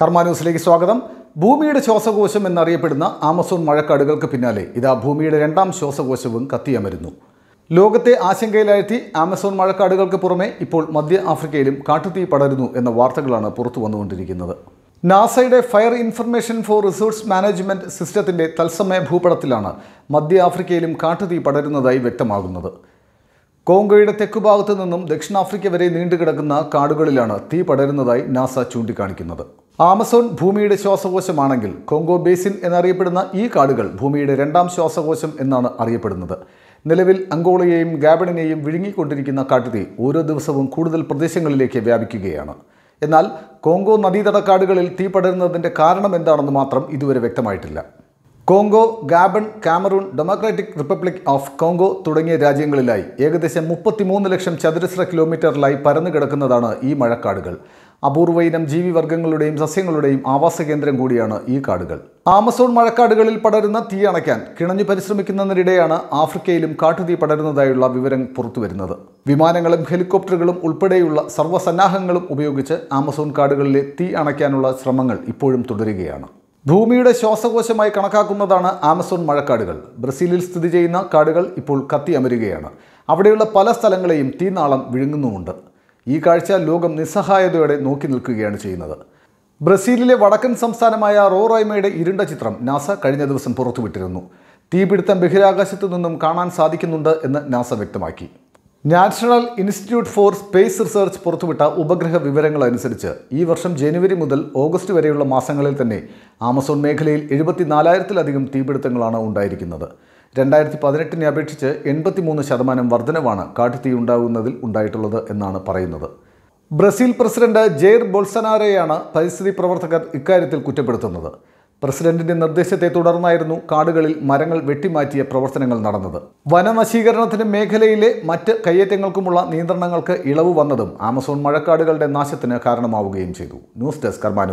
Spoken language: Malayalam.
കർമ്മ ന്യൂസിലേക്ക് സ്വാഗതം ഭൂമിയുടെ ശ്വാസകോശം എന്നറിയപ്പെടുന്ന ആമസോൺ മഴക്കാടുകൾക്ക് പിന്നാലെ ഇതാ ഭൂമിയുടെ രണ്ടാം ശ്വാസകോശവും കത്തിയമരുന്നു ലോകത്തെ ആശങ്കയിലാഴ്ത്തി ആമസോൺ മഴക്കാടുകൾക്ക് പുറമെ ഇപ്പോൾ മധ്യ ആഫ്രിക്കയിലും കാട്ടുതീ പടരുന്നു എന്ന വാർത്തകളാണ് പുറത്തു വന്നുകൊണ്ടിരിക്കുന്നത് നാസയുടെ fire information for resource management സിസ്റ്റത്തിൻ്റെ തത്സമയ ഭൂപടത്തിലാണ് മധ്യ ആഫ്രിക്കയിലും കാട്ടുതീ പടരുന്നതായി വ്യക്തമാകുന്നത് കോങ്കോയുടെ തെക്കുഭാഗത്തു നിന്നും ദക്ഷിണാഫ്രിക്ക വരെ നീണ്ടുകിടക്കുന്ന കാടുകളിലാണ് തീ പടരുന്നതായി നാസ ചൂണ്ടിക്കാണിക്കുന്നത് ആമസോൺ ഭൂമിയുടെ ശ്വാസകോശമാണെങ്കിൽ കൊങ്കോ ബേസിൻ എന്നറിയപ്പെടുന്ന ഈ കാടുകൾ ഭൂമിയുടെ രണ്ടാം ശ്വാസകോശം എന്നാണ് അറിയപ്പെടുന്നത് നിലവിൽ അങ്കോളയെയും ഗാബണിനെയും വിഴുങ്ങിക്കൊണ്ടിരിക്കുന്ന കാട്ടുതീ ഓരോ ദിവസവും കൂടുതൽ പ്രദേശങ്ങളിലേക്ക് വ്യാപിക്കുകയാണ് എന്നാൽ കോങ്കോ നദീതട കാടുകളിൽ തീ പടരുന്നതിൻ്റെ കാരണം എന്താണെന്ന് മാത്രം ഇതുവരെ വ്യക്തമായിട്ടില്ല Congo Gabon Cameroon Democratic Republic of Congo തുടങ്ങിയ രാജ്യങ്ങളിലായി ഏകദേശം മുപ്പത്തിമൂന്ന് ലക്ഷം ചതുരശ്ര കിലോമീറ്ററിലായി പരന്നു കിടക്കുന്നതാണ് ഈ മഴക്കാടുകൾ അപൂർവയിനം ജീവിവർഗ്ഗങ്ങളുടെയും സസ്യങ്ങളുടെയും ആവാസ കേന്ദ്രം കൂടിയാണ് ഈ കാടുകൾ ആമസോൺ മഴക്കാടുകളിൽ പടരുന്ന തീ അണയ്ക്കാൻ കിണഞ്ഞു പരിശ്രമിക്കുന്നതിനിടെയാണ് ആഫ്രിക്കയിലും കാട്ടുതീ പടരുന്നതായുള്ള വിവരം പുറത്തുവരുന്നത് വിമാനങ്ങളും ഹെലികോപ്റ്ററുകളും ഉൾപ്പെടെയുള്ള സർവ്വസന്നാഹങ്ങളും ഉപയോഗിച്ച് ആമസോൺ കാടുകളിലെ തീ അണയ്ക്കാനുള്ള ശ്രമങ്ങൾ ഇപ്പോഴും തുടരുകയാണ് ഭൂമിയുടെ ശ്വാസകോശമായി കണക്കാക്കുന്നതാണ് ആമസോൺ മഴക്കാടുകൾ ബ്രസീലിൽ സ്ഥിതി ചെയ്യുന്ന കാടുകൾ ഇപ്പോൾ കത്തിയമരുകയാണ് അവിടെയുള്ള പല സ്ഥലങ്ങളെയും തീനാളം വിഴുങ്ങുന്നുമുണ്ട് ഈ കാഴ്ച ലോകം നിസ്സഹായതയോടെ നോക്കി നിൽക്കുകയാണ് ചെയ്യുന്നത് ബ്രസീലിലെ വടക്കൻ സംസ്ഥാനമായ റോറൈമയുടെ ഇരുണ്ട ചിത്രം നാസ കഴിഞ്ഞ ദിവസം പുറത്തുവിട്ടിരുന്നു തീപിടുത്തം ബഹിരാകാശത്തു നിന്നും കാണാൻ സാധിക്കുന്നുണ്ട് എന്ന് നാസ വ്യക്തമാക്കി National Institute for Space Research പുറത്തുവിട്ട ഉപഗ്രഹ വിവരങ്ങൾ അനുസരിച്ച് ഈ വർഷം ജനുവരി മുതൽ ഓഗസ്റ്റ് വരെയുള്ള മാസങ്ങളിൽ തന്നെ ആമസോൺ മേഖലയിൽ നാലായിരത്തിലധികം തീപിടുത്തങ്ങളാണ് ഉണ്ടായിരിക്കുന്നത് രണ്ടായിരത്തി പതിനെട്ടിനെ അപേക്ഷിച്ച് മൂന്ന് ശതമാനം വർധനവാണ് കാട്ടുതീ ഉണ്ടാകുന്നതിൽ ഉണ്ടായിട്ടുള്ളത് എന്നാണ് പറയുന്നത് ബ്രസീൽ പ്രസിഡന്റ് ജെയർ ബോൾസനാരെയാണ് പരിസ്ഥിതി പ്രവർത്തകർ ഇക്കാര്യത്തിൽ കുറ്റപ്പെടുത്തുന്നത് പ്രസിഡന്റിന്റെ നിർദ്ദേശത്തെ തുടർന്നായിരുന്നു കാടുകളിൽ മരങ്ങൾ വെട്ടിമാറ്റിയ പ്രവർത്തനങ്ങൾ നടന്നത് വനനശീകരണത്തിന് മേഖലയിലെ മറ്റ് കയ്യേറ്റങ്ങൾക്കുമുള്ള നിയന്ത്രണങ്ങൾക്ക് ഇളവ് വന്നതും ആമസോൺ മഴക്കാടുകളുടെ നാശത്തിന് കാരണമാവുകയും ചെയ്തു ന്യൂസ് ഡെസ്ക് കർമാ